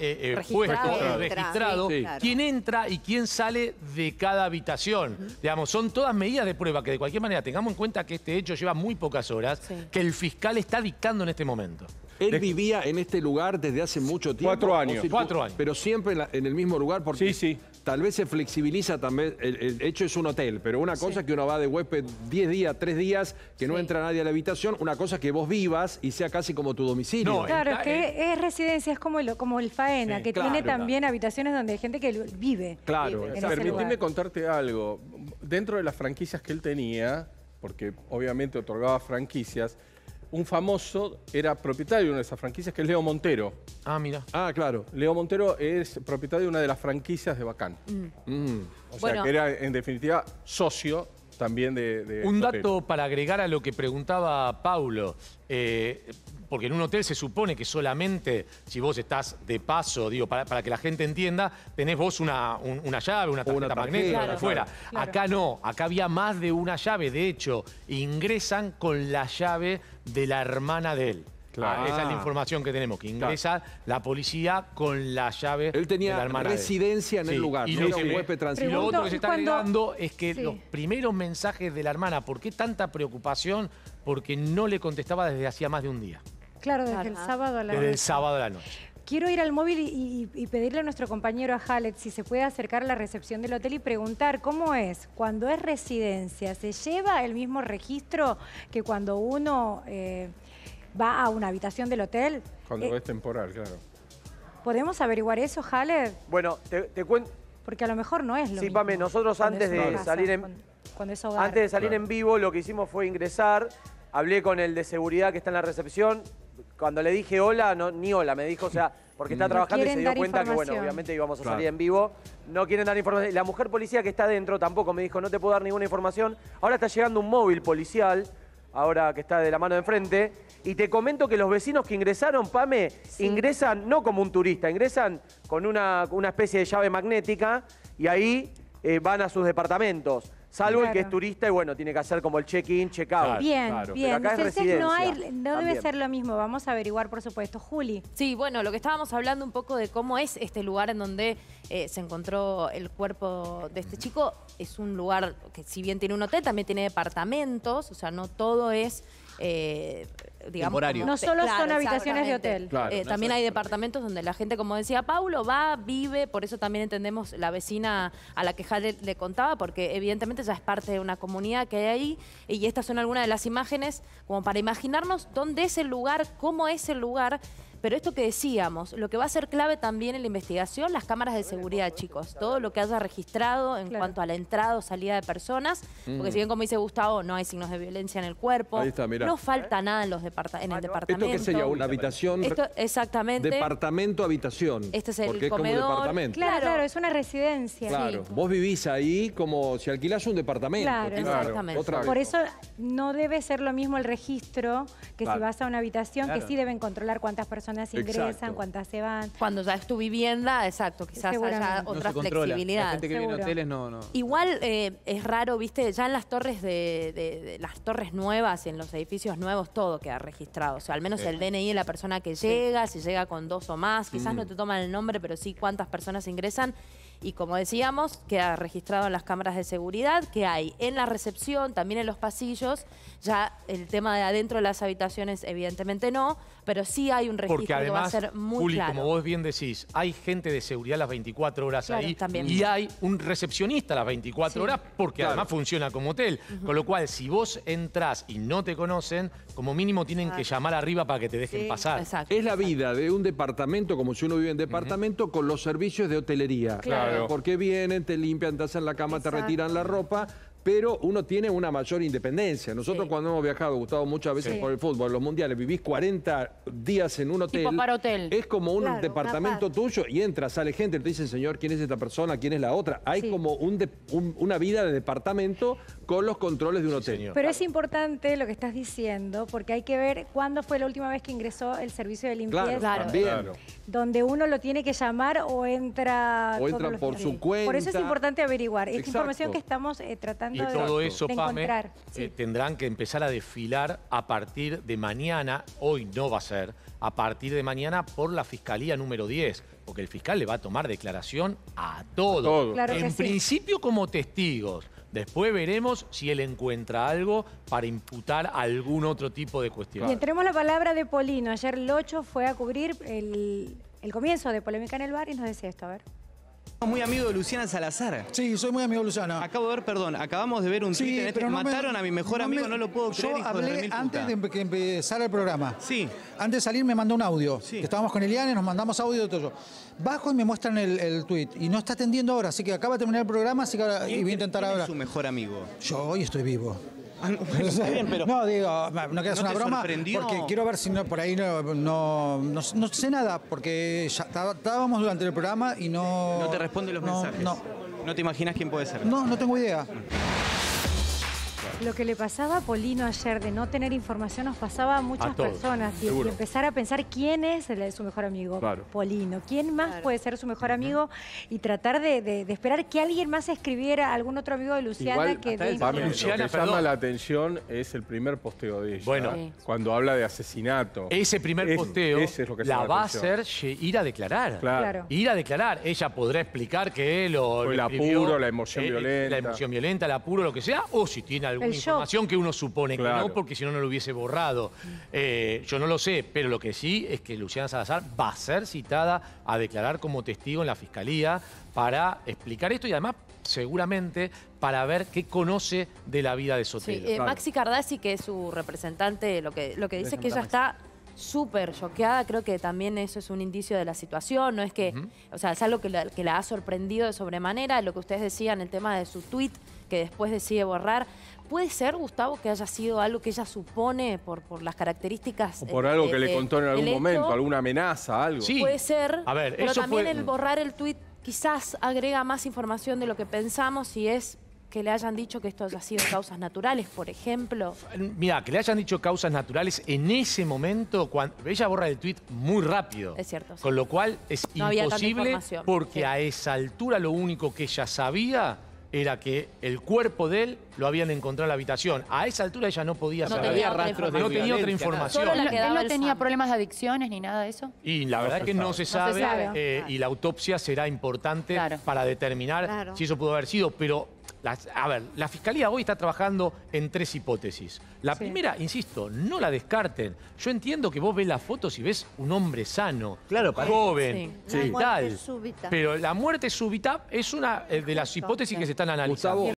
Eh, eh, registrado, eh, quién entra y quién sale de cada habitación. Digamos, son todas medidas de prueba que de cualquier manera tengamos en cuenta que este hecho lleva muy pocas horas, que el fiscal está dictando en este momento. Él vivía en este lugar desde hace mucho tiempo. Cuatro años. Cuatro años. Pero siempre en, el mismo lugar porque sí, tal vez se flexibiliza también. El, hecho es un hotel, pero una cosa que uno va de huésped 10 días, tres días, que no entra nadie a la habitación. Una cosa que vos vivas y sea casi como tu domicilio. No, claro, que es residencia, es como el, faena, que tiene también habitaciones donde hay gente que vive. Claro. Permíteme contarte algo. Dentro de las franquicias que él tenía, porque obviamente otorgaba franquicias, un famoso era propietario de una de esas franquicias, que es Leo Montero. Ah, mira. Ah, claro. Leo Montero es propietario de una de las franquicias de Bacán. Mm. Mm. O sea, que era, en definitiva, socio también de... un dato para agregar a lo que preguntaba Paulo. Eh, porque en un hotel se supone que solamente si vos estás de paso, digo, para, que la gente entienda, tenés vos una, una llave, una tarjeta, magnética, fuera. Acá no, acá había más de una llave. De hecho, ingresan con la llave de la hermana de él. Claro. esa es la ah. información que tenemos, que ingresa la policía con la llave Él tenía de la residencia en el lugar, y no huésped Y lo otro que se está es que los primeros mensajes de la hermana, ¿por qué tanta preocupación? Porque no le contestaba desde hacía más de un día. Claro, desde el sábado a la noche. Desde el sábado a la noche quiero ir al móvil y, pedirle a nuestro compañero a Halet si se puede acercar a la recepción del hotel y preguntar cómo es cuando es residencia, ¿se lleva el mismo registro que cuando uno eh, va a una habitación del hotel? Cuando eh, es temporal, claro. ¿Podemos averiguar eso, Halet? Bueno, te, cuento... Porque a lo mejor no es lo mismo. Sí, Pame, nosotros antes de, salir antes de salir en vivo lo que hicimos fue ingresar, hablé con el de seguridad que está en la recepción, cuando le dije hola, ni hola, me dijo, o sea, porque está mm. trabajando y se dio cuenta que, bueno, obviamente íbamos a salir en vivo. No quieren dar información. La mujer policía que está dentro tampoco me dijo, no te puedo dar ninguna información. Ahora está llegando un móvil policial, ahora que está de la mano de enfrente. Y te comento que los vecinos que ingresaron, Pame, ingresan no como un turista, ingresan con una, una especie de llave magnética y ahí eh, van a sus departamentos. Salvo el que es turista y bueno, tiene que hacer como el check-in, check-out. bien, bien. Pero acá no, debe ser lo mismo. Vamos a averiguar, por supuesto. Juli. Sí, bueno, lo que estábamos hablando un poco de cómo es este lugar en donde eh, se encontró el cuerpo de este chico. Es un lugar que si bien tiene un hotel, también tiene departamentos. O sea, no todo es... Eh, no solo son habitaciones de hotel. Eh, también hay departamentos donde la gente, como decía Paulo, va, vive, por eso también entendemos la vecina a la que Jade le contaba, porque evidentemente ya es parte de una comunidad que hay ahí, y estas son algunas de las imágenes, como para imaginarnos dónde es el lugar, cómo es el lugar, pero esto que decíamos, lo que va a ser clave también en la investigación, las cámaras de seguridad, chicos. Todo lo que haya registrado en cuanto a la entrada o salida de personas. Porque mm. si bien, como dice Gustavo, no hay signos de violencia en el cuerpo. No falta nada en los en el ah, departamento. ¿Esto qué sería? ¿Una habitación? exactamente. Departamento, habitación. Este es el como departamento. Claro, claro, es una residencia. Claro, vos vivís ahí como si alquilás un departamento. Claro, exactamente. Por eso no debe ser lo mismo el registro que si vas a una habitación, que sí deben controlar cuántas personas ingresan, cuántas se van. Cuando ya es tu vivienda, exacto, quizás haya otra flexibilidad. hoteles no, Igual eh, es raro, viste, ya en las torres de, las torres nuevas, en los edificios nuevos, todo queda registrado. O sea, al menos el eh, DNI de la persona que llega, si llega con dos o más, quizás no te toman el nombre, pero sí cuántas personas ingresan. Y como decíamos, queda registrado en las cámaras de seguridad que hay en la recepción, también en los pasillos. Ya el tema de adentro de las habitaciones, evidentemente no, pero sí hay un registro que va a ser muy Juli, como vos bien decís, hay gente de seguridad las 24 horas ahí y hay un recepcionista las 24 horas porque además funciona como hotel. Con lo cual, si vos entras y no te conocen, como mínimo tienen que llamar arriba para que te dejen pasar. es la vida de un departamento, como si uno vive en departamento, con los servicios de hotelería. Claro porque vienen, te limpian, te hacen la cama, te retiran la ropa, pero uno tiene una mayor independencia. Nosotros cuando hemos viajado, gustado muchas veces por el fútbol, los mundiales, vivís 40 días en un hotel. Es como un departamento tuyo y entra, sale gente, te dicen, señor, ¿quién es esta persona? ¿Quién es la otra? Hay como una vida de departamento con los controles de un hotel. Pero es importante lo que estás diciendo porque hay que ver cuándo fue la última vez que ingresó el servicio de limpieza. Claro, Donde uno lo tiene que llamar o entra... O por su cuenta. Por eso es importante averiguar. Es información que estamos eh, tratando y de, todo eso, eh, tendrán que empezar a desfilar a partir de mañana, hoy no va a ser, a partir de mañana por la Fiscalía número 10 porque el fiscal le va a tomar declaración a todos. en principio como testigos, Después veremos si él encuentra algo para imputar algún otro tipo de cuestión. Bien, tenemos la palabra de Polino. Ayer Locho fue a cubrir el, el comienzo de polémica en el bar y nos decía esto, a ver. Muy amigo de Luciana Salazar. Sí, soy muy amigo de Luciana. Acabo de ver, perdón, acabamos de ver un tweet en este mataron a mi mejor amigo, no lo puedo creer. Yo hablé antes de que empezara el programa. Sí. Antes de salir me mandó un audio. Sí. estábamos con Eliane, nos mandamos audio de todo. Bajo y me muestran el, tweet. Y no está atendiendo ahora, así que acaba de terminar el programa, así y voy a intentar ahora. Es su mejor amigo? Yo hoy estoy vivo. Ah, no, digo, no queda una broma. Porque quiero ver si no, por ahí no, sé nada, porque ya estábamos durante el programa y no. No te responde los mensajes. No. ¿No te imaginas quién puede ser? No, no tengo idea. Lo que le pasaba a Polino ayer de no tener información nos pasaba a muchas personas y, empezar a pensar quién es su mejor amigo, Polino, quién más puede ser su mejor amigo y tratar de, esperar que alguien más escribiera, algún otro amigo de Luciana Igual, que... Luciana, lo que llama la atención es el primer posteo de ella, bueno, cuando habla de asesinato. Ese primer posteo la va a hacer ir a declarar. Claro. Ir a declarar. Ella podrá explicar que él o... el apuro, la emoción eh, eh, violenta. La emoción violenta, el apuro, lo que sea, o si tiene algún... Información que uno supone que no, porque si no, no lo hubiese borrado. Eh, yo no lo sé, pero lo que sí es que Luciana Salazar va a ser citada a declarar como testigo en la fiscalía para explicar esto y además seguramente para ver qué conoce de la vida de Sotelo. Eh, Maxi Cardassi, que es su representante, lo que, lo que dice es que ella está súper choqueada. Creo que también eso es un indicio de la situación. No es que, o sea, es algo que la, ha sorprendido de sobremanera. Lo que ustedes decían, el tema de su tweet que después decide borrar. ¿Puede ser, Gustavo, que haya sido algo que ella supone por, por las características? O por algo eh, que le eh, contó en algún momento, alguna amenaza, algo. Sí. Puede ser. ver, pero también el borrar el tuit quizás agrega más información de lo que pensamos y es que le hayan dicho que esto haya sido causas naturales, por ejemplo. Mira, que le hayan dicho causas naturales en ese momento, cuando ella borra el tweet muy rápido. Es cierto. Con lo cual es imposible porque a esa altura lo único que ella sabía era que el cuerpo de él lo habían encontrado en la habitación. A esa altura ella no podía saber. no tenía otra información. ¿Él no tenía problemas de adicciones ni nada de eso? Y la verdad que no se sabe, eh, y la autopsia será importante para determinar si eso pudo haber sido, pero a ver, la Fiscalía hoy está trabajando en tres hipótesis. La primera, insisto, no la descarten. Yo entiendo que vos ves las fotos y ves un hombre sano, claro, joven, sí. Pero la muerte súbita es una eh, de las hipótesis que se están analizando.